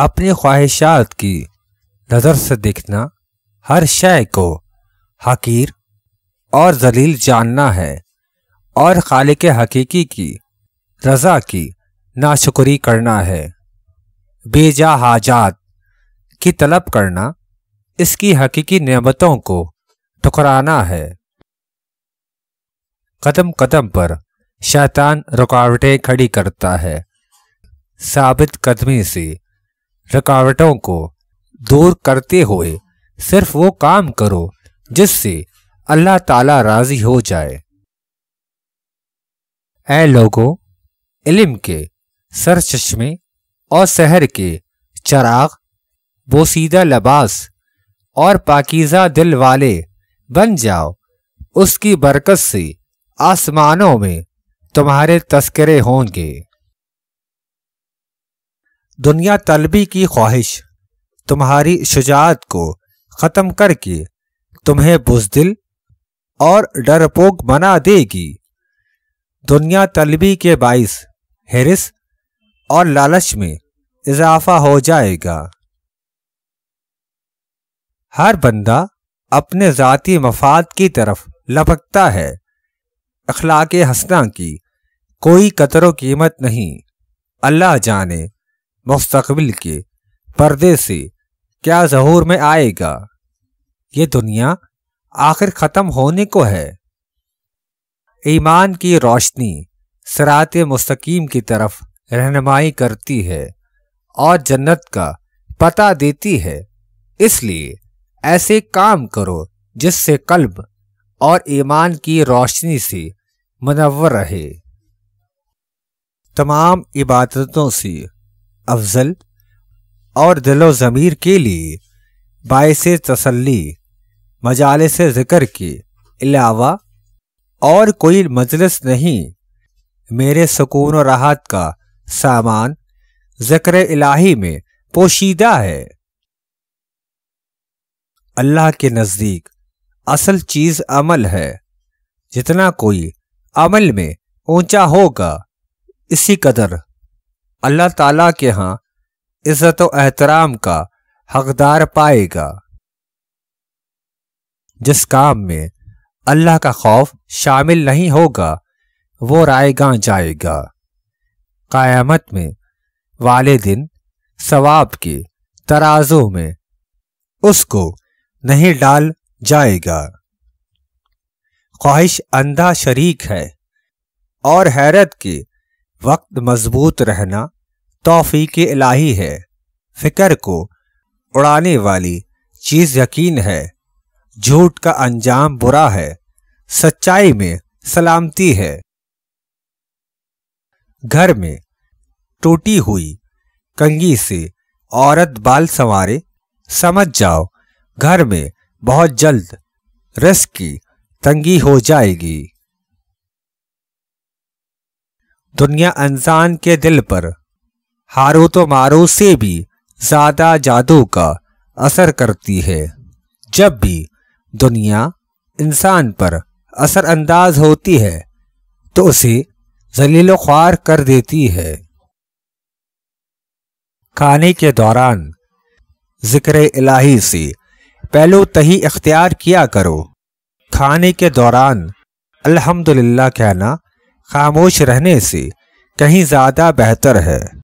अपनी ख्वाहिशात की नज़र से देखना हर शय को हकीर और जलील जानना है और खालिक के हकीकी की रज़ा की नाशुकरी करना है बेजा हाजात की तलब करना इसकी हकीकी नियमतों को ठुकराना है कदम कदम पर शैतान रुकावटें खड़ी करता है साबित कदमी से रुकावटों को दूर करते हुए सिर्फ वो काम करो जिससे अल्लाह ताला राजी हो जाए ए लोगों इल्म के सर चश्मे और शहर के चराग बोसीदा लबास और पाकिज़ा दिल वाले बन जाओ उसकी बरकत से आसमानों में तुम्हारे तस्करे होंगे दुनिया तलबी की ख्वाहिश तुम्हारी शुजात को ख़त्म करके तुम्हें बुजदिल और डरपोक बना देगी दुनिया तलबी के बाइस हिरस और लालच में इजाफा हो जाएगा हर बंदा अपने ज़ाती मफाद की तरफ लपकता है अखलाक हसना की कोई कतरो कीमत नहीं अल्लाह जाने मुस्तबिल के पर्दे से क्या जहूर में आएगा ये दुनिया आखिर ख़त्म होने को है ईमान की रोशनी सरात मुस्तकीम की तरफ रहनमाई करती है और जन्नत का पता देती है इसलिए ऐसे काम करो जिससे कल्ब और ईमान की रोशनी से मनवर रहे तमाम इबादतों से अफजल और दिलो ज़मीर के लिए बायस तसल्ली मजाले से ज़िक्र के अलावा और कोई मजलिस नहीं मेरे सुकून और राहत का सामान ज़िक्र इलाही में पोशीदा है अल्लाह के नज़दीक असल चीज़ अमल है जितना कोई अमल में ऊंचा होगा इसी कदर अल्लाह ताला के यहाँ इज़्ज़त एहतराम का हकदार पाएगा जिस काम में अल्लाह का खौफ शामिल नहीं होगा वो रायगा जाएगा क़यामत में वाले दिन सवाब के तराजों में उसको नहीं डाल जाएगा ख्वाहिश अंधा शरीक है और हैरत के वक्त मजबूत रहना तोफ़ी के इलाही है फ़िक्र को उड़ाने वाली चीज़ यकीन है झूठ का अंजाम बुरा है सच्चाई में सलामती है घर में टूटी हुई कंगी से औरत बाल संवारे समझ जाओ घर में बहुत जल्द रस की तंगी हो जाएगी दुनिया इंसान के दिल पर हारो तो मारो से भी ज़्यादा जादू का असर करती है जब भी दुनिया इंसान पर असरअंदाज होती है तो उसे जलीलो ख्वार कर देती है खाने के दौरान जिक्र इलाही से पहलो तही इख्तियार किया करो खाने के दौरान अल्हम्दुलिल्लाह कहना खामोश रहने से कहीं ज़्यादा बेहतर है